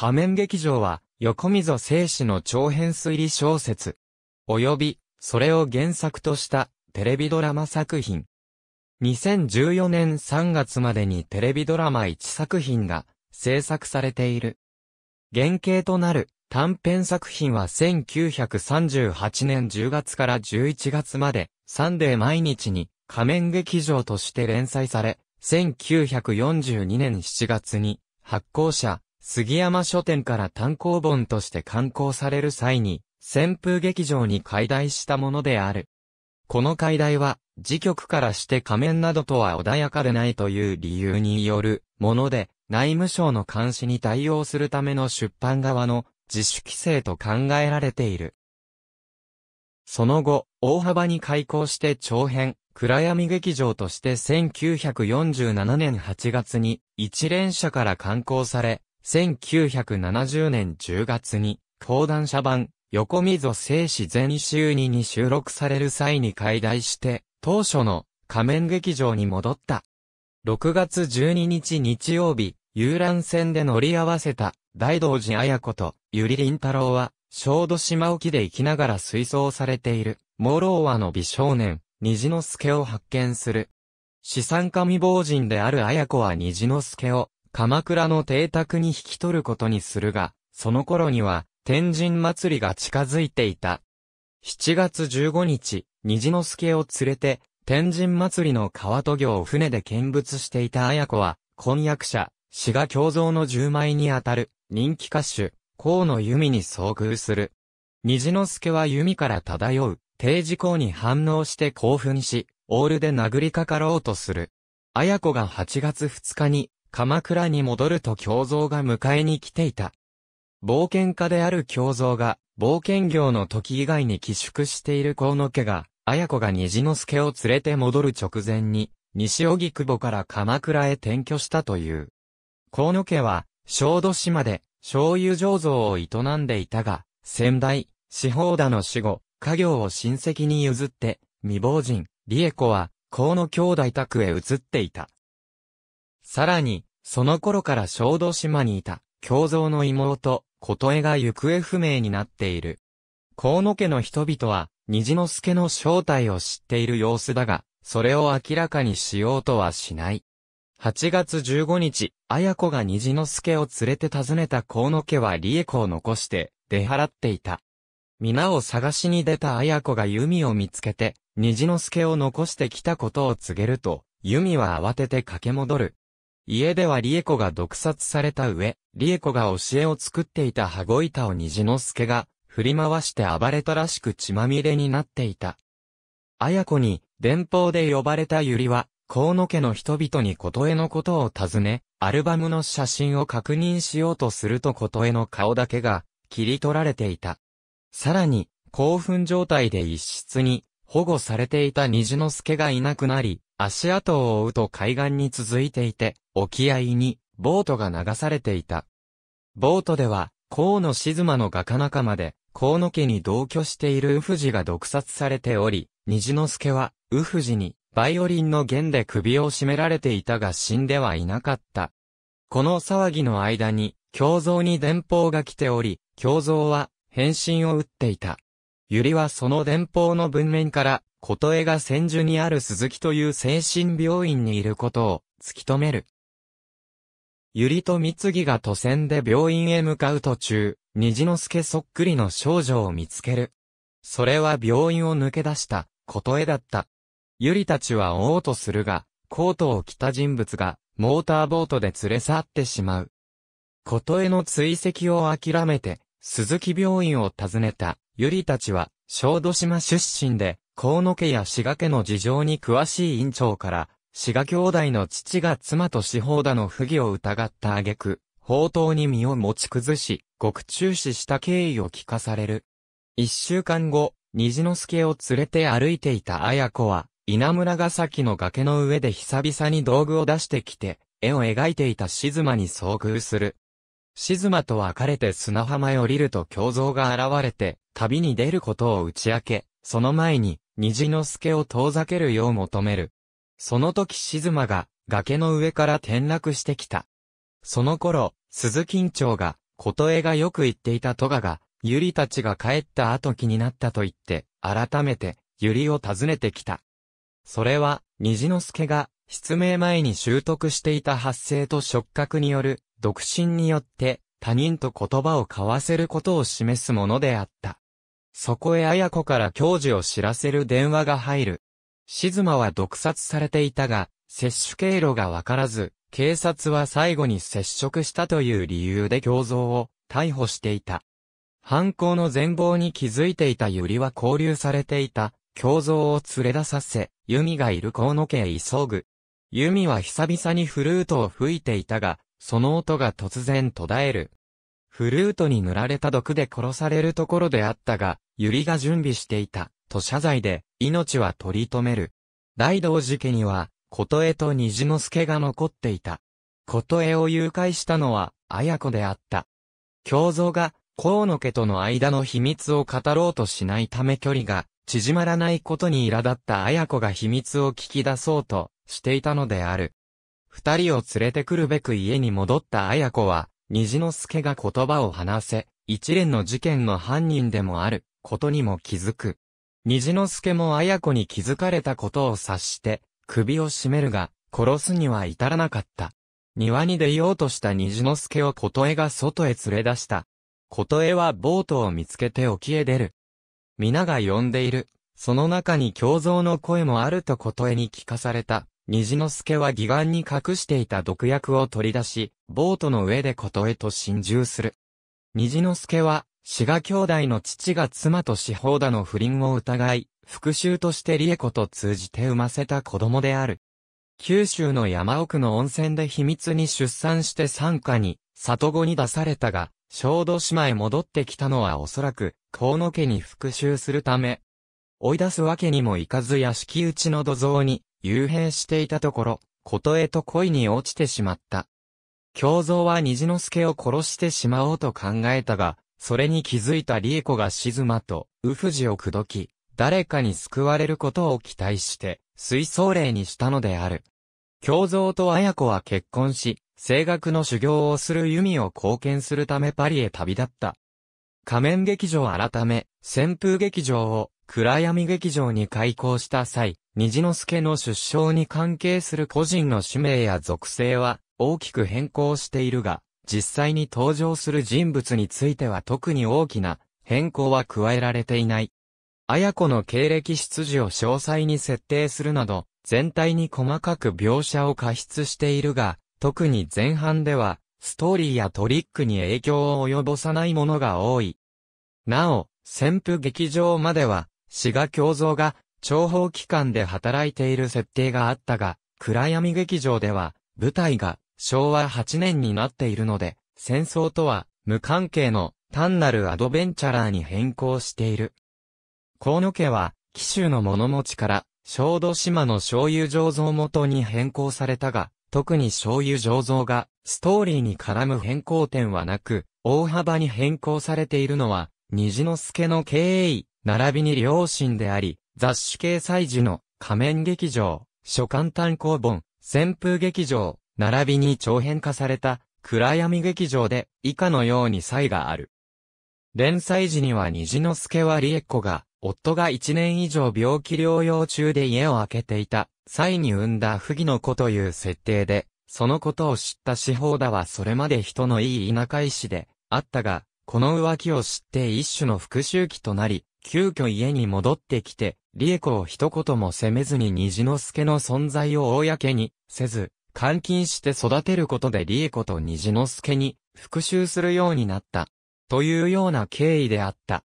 仮面劇場は、横溝静史の長編推理小説、及び、それを原作としたテレビドラマ作品。2014年3月までにテレビドラマ1作品が制作されている。原型となる短編作品は1938年10月から11月までサンデー毎日に仮面劇場として連載され、1942年7月に発行者杉山書店から単行本として刊行される際に、旋風劇場に解題したものである。この解題は、時局からして仮面などとは穏やかでないという理由によるもので、内務省の監視に対応するための出版側の自主規制と考えられている。その後、大幅に開校して長編、暗闇劇場として1947年8月に一連社から刊行され、1970年10月に、講談社版、横溝正史全集2に収録される際に解題して、当初の仮面劇場に戻った。6月12日日曜日、遊覧船で乗り合わせた、大道寺綾子と、ゆりりん太郎は、小豆島沖で生きながら水槽されている、モローワの美少年、虹之助を発見する。資産神亡人である綾子は虹之助を、鎌倉の邸宅に引き取ることにするが、その頃には、天神祭りが近づいていた。7月15日、虹之助を連れて、天神祭りの川渡行を船で見物していた綾子は、婚約者、志賀京造の十枚にあたる、人気歌手、河野由美に遭遇する。虹之助は由美から漂う、定時項に反応して興奮し、オールで殴りかかろうとする。綾子が8月2日に、鎌倉に戻ると京蔵が迎えに来ていた。冒険家である京蔵が、冒険業の時以外に寄宿している河野家が、綾子が虹之助を連れて戻る直前に、西荻窪から鎌倉へ転居したという。河野家は、小豆島で、醤油醸造を営んでいたが、先代、四方田の死後、家業を親戚に譲って、未亡人、理恵子は、河野兄弟宅へ移っていた。さらに、その頃から小豆島にいた、京蔵の妹、琴江が行方不明になっている。河野家の人々は、虹之助の正体を知っている様子だが、それを明らかにしようとはしない。8月15日、綾子が虹之助を連れて訪ねた河野家は理恵子を残して、出払っていた。皆を探しに出た綾子が弓を見つけて、虹之助を残してきたことを告げると、弓は慌てて駆け戻る。家では理恵子が毒殺された上、理恵子が教えを作っていた羽子板を虹之助が振り回して暴れたらしく血まみれになっていた。綾子に電報で呼ばれた百合は、河野家の人々に琴へのことを尋ね、アルバムの写真を確認しようとすると琴への顔だけが切り取られていた。さらに、興奮状態で一室に保護されていた虹之助がいなくなり、足跡を追うと海岸に続いていて、沖合にボートが流されていた。ボートでは、河野静馬の画家仲間で、河野家に同居しているウフジが毒殺されており、虹之助は、ウフジに、バイオリンの弦で首を絞められていたが死んではいなかった。この騒ぎの間に、胸像に電報が来ており、胸像は、返信を打っていた。ゆりはその電報の文面から、琴江が千住にある鈴木という精神病院にいることを突き止める。ゆりと三木が都線で病院へ向かう途中、虹之助そっくりの少女を見つける。それは病院を抜け出した、琴江だった。ゆりたちは追おうとするが、コートを着た人物が、モーターボートで連れ去ってしまう。琴江の追跡を諦めて、鈴木病院を訪ねた、ゆりたちは、小豆島出身で、河野家や滋賀家の事情に詳しい院長から、滋賀兄弟の父が妻と司法だの不義を疑った挙句、宝刀に身を持ち崩し、獄中死した経緯を聞かされる。一週間後、虹之助を連れて歩いていた綾子は、稲村ヶ崎の崖の上で久々に道具を出してきて、絵を描いていた静馬に遭遇する。静馬と別れて砂浜へ降りると胸像が現れて、旅に出ることを打ち明け、その前に、虹之助を遠ざけるよう求める。その時静馬が崖の上から転落してきた。その頃、鈴金町が、琴江がよく言っていた戸賀が、ゆりたちが帰った後気になったと言って、改めて、ゆりを訪ねてきた。それは、虹之助が、失明前に習得していた発声と触覚による、独身によって、他人と言葉を交わせることを示すものであった。そこへ綾子から教授を知らせる電話が入る。静馬は毒殺されていたが、接種経路がわからず、警察は最後に接触したという理由で胸造を逮捕していた。犯行の全貌に気づいていた百合は交流されていた胸造を連れ出させ、由美がいる河野家へ急ぐ。由美は久々にフルートを吹いていたが、その音が突然途絶える。フルートに塗られた毒で殺されるところであったが、ユリが準備していた、と謝罪で、命は取り留める。大道寺家には、琴江と虹之助が残っていた。琴江を誘拐したのは、綾子であった。京蔵が、河野家との間の秘密を語ろうとしないため距離が、縮まらないことに苛立った綾子が秘密を聞き出そうと、していたのである。二人を連れてくるべく家に戻った綾子は、虹之助が言葉を話せ、一連の事件の犯人でもある、ことにも気づく。虹之助も綾子に気づかれたことを察して、首を絞めるが、殺すには至らなかった。庭に出ようとした虹之助を琴江が外へ連れ出した。琴江はボートを見つけて沖へ出る。皆が呼んでいる。その中に胸像の声もあると琴江に聞かされた。虹之助は義眼に隠していた毒薬を取り出し、ボートの上でことへと侵入する。虹之助は、志賀兄弟の父が妻と志保田の不倫を疑い、復讐として理恵子と通じて生ませた子供である。九州の山奥の温泉で秘密に出産して参加に、里子に出されたが、小豆島へ戻ってきたのはおそらく、河野家に復讐するため。追い出すわけにもいかず屋敷内の土蔵に、幽閉していたところ、琴えと恋に落ちてしまった。京蔵は虹之助を殺してしまおうと考えたが、それに気づいた理恵子が静馬と、宇藤を口説き、誰かに救われることを期待して、水槽霊にしたのである。京蔵と綾子は結婚し、声楽の修行をする弓を貢献するためパリへ旅立った。仮面劇場改め、旋風劇場を暗闇劇場に開校した際、虹之助の出生に関係する個人の使命や属性は大きく変更しているが、実際に登場する人物については特に大きな変更は加えられていない。綾子の経歴出自を詳細に設定するなど、全体に細かく描写を過失しているが、特に前半では、ストーリーやトリックに影響を及ぼさないものが多い。なお、旋風劇場までは、志賀京造が諜報機関で働いている設定があったが、暗闇劇場では舞台が昭和8年になっているので、戦争とは無関係の単なるアドベンチャラーに変更している。河野家は、紀州の物持ちから、小豆島の醤油醸造元に変更されたが、特に醤油醸造が、ストーリーに絡む変更点はなく、大幅に変更されているのは、虹之助の経営並びに両親であり、雑誌掲載時の仮面劇場、書簡単行本、旋風劇場、並びに長編化された暗闇劇場で以下のように差異がある。連載時には虹之助はリエッコが、夫が1年以上病気療養中で家を空けていた際に産んだ不義の子という設定で、そのことを知った司法だはそれまで人のいい田舎医師であったが、この浮気を知って一種の復讐期となり、急遽家に戻ってきて、理恵子を一言も責めずに虹之助の存在を公にせず、監禁して育てることで理恵子と虹之助に復讐するようになった。というような経緯であった。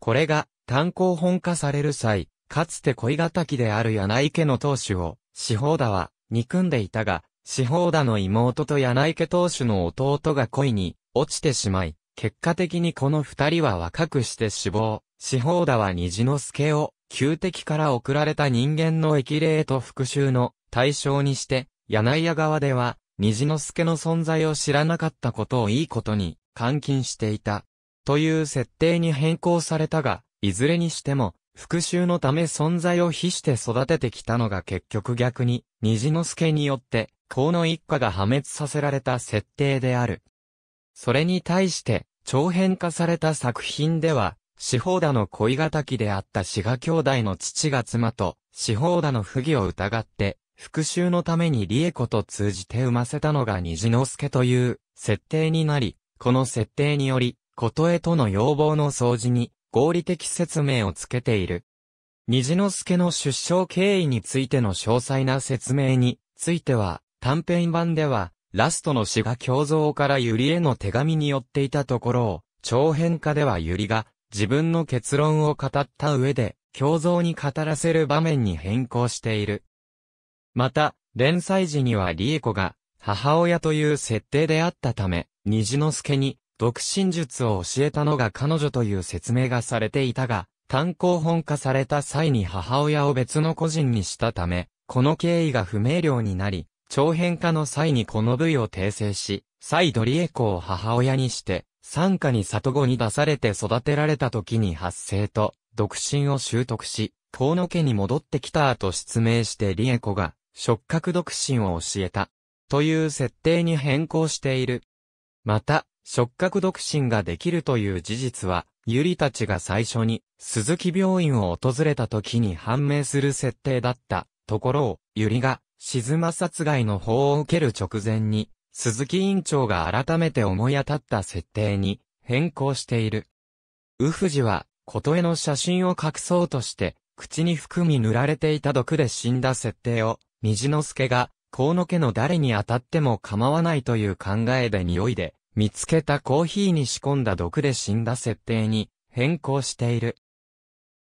これが炭鉱本化される際、かつて恋敵である柳家の当主を、四方田は憎んでいたが、四方田の妹と柳家当主の弟が恋に落ちてしまい、結果的にこの二人は若くして死亡。四方田は虹之助を、旧敵から送られた人間の駅霊と復讐の対象にして、柳屋側では、虹之助の存在を知らなかったことをいいことに、監禁していた。という設定に変更されたが、いずれにしても、復讐のため存在を非して育ててきたのが結局逆に、虹之助によって、河野一家が破滅させられた設定である。それに対して、長編化された作品では、四方田の恋敵であった志賀兄弟の父が妻と、四方田の不義を疑って、復讐のために理恵子と通じて生ませたのが虹之助という設定になり、この設定により、琴えとの要望の掃除に合理的説明をつけている。虹之助の出生経緯についての詳細な説明については、短編版では、ラストの詩が胸像から百合への手紙によっていたところを、長編化では百合が自分の結論を語った上で、共造に語らせる場面に変更している。また、連載時にはリエコが、母親という設定であったため、虹之助に、独身術を教えたのが彼女という説明がされていたが、単行本化された際に母親を別の個人にしたため、この経緯が不明瞭になり、長編化の際にこの部位を訂正し、再度リエコを母親にして、参加に里子に出されて育てられた時に発生と、独身を習得し、河野家に戻ってきた後失明して理恵子が、触覚独身を教えた。という設定に変更している。また、触覚独身ができるという事実は、ゆりたちが最初に、鈴木病院を訪れた時に判明する設定だったところを、ゆりが、静ま殺害の法を受ける直前に、鈴木委員長が改めて思い当たった設定に変更している。ウフジは、琴絵の写真を隠そうとして、口に含み塗られていた毒で死んだ設定を、虹之助が、河野家の誰に当たっても構わないという考えで匂いで、見つけたコーヒーに仕込んだ毒で死んだ設定に変更している。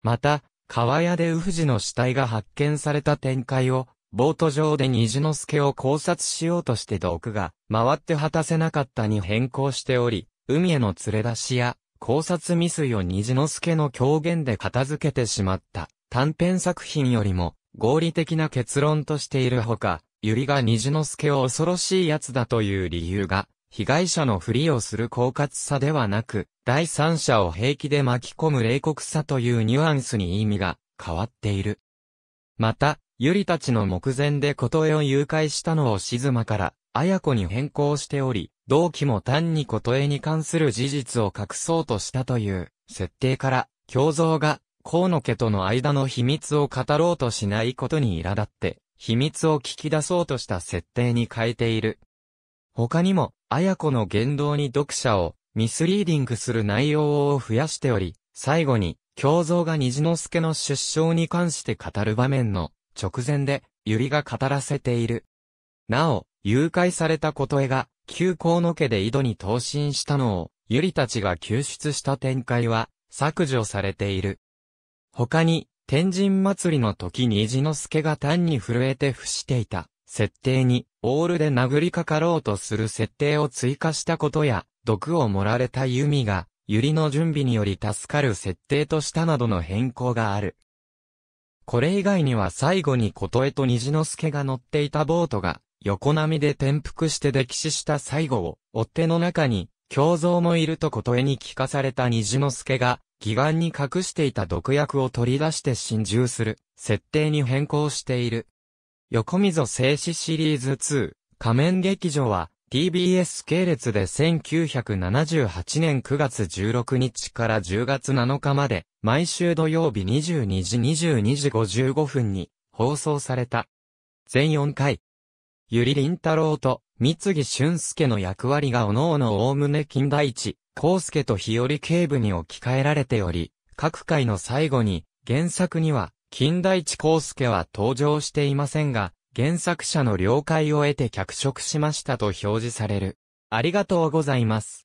また、川屋でウフジの死体が発見された展開をボート上で虹之助を考察しようとして毒が回って果たせなかったに変更しており、海への連れ出しや考察未遂を虹之助の狂言で片付けてしまった短編作品よりも合理的な結論としているほか、ゆりが虹之助を恐ろしい奴だという理由が、被害者のふりをする狡猾さではなく、第三者を平気で巻き込む冷酷さというニュアンスに意味が変わっている。また、ユリたちの目前で琴恵を誘拐したのを静馬から、綾子に変更しており、同期も単に琴恵に関する事実を隠そうとしたという、設定から、京造が、河野家との間の秘密を語ろうとしないことに苛立って、秘密を聞き出そうとした設定に変えている。他にも、綾子の言動に読者を、ミスリーディングする内容を増やしており、最後に、京造が虹之助の出生に関して語る場面の直前で、ユリが語らせている。なお、誘拐された琴絵が、旧行の家で井戸に投身したのを、ユリたちが救出した展開は、削除されている。他に、天神祭りの時に虹之助が単に震えて伏していた、設定に、オールで殴りかかろうとする設定を追加したことや、毒を盛られた弓が、ユリの準備により助かる設定としたなどの変更がある。これ以外には最後に琴江と虹之助が乗っていたボートが、横波で転覆して溺死した最後を、追手の中に、胸像もいると琴江に聞かされた虹之助が、義眼に隠していた毒薬を取り出して侵入する、設定に変更している。横溝静止シリーズ2、仮面劇場は、TBS 系列で1978年9月16日から10月7日まで、毎週土曜日22時22時55分に放送された。全4回。ゆりりんたろうと、三木俊介の役割がおのおのおおむね金田一、康介と日和警部に置き換えられており、各回の最後に、原作には、金田一康介は登場していませんが、原作者の了解を得て脚色しましたと表示される。ありがとうございます。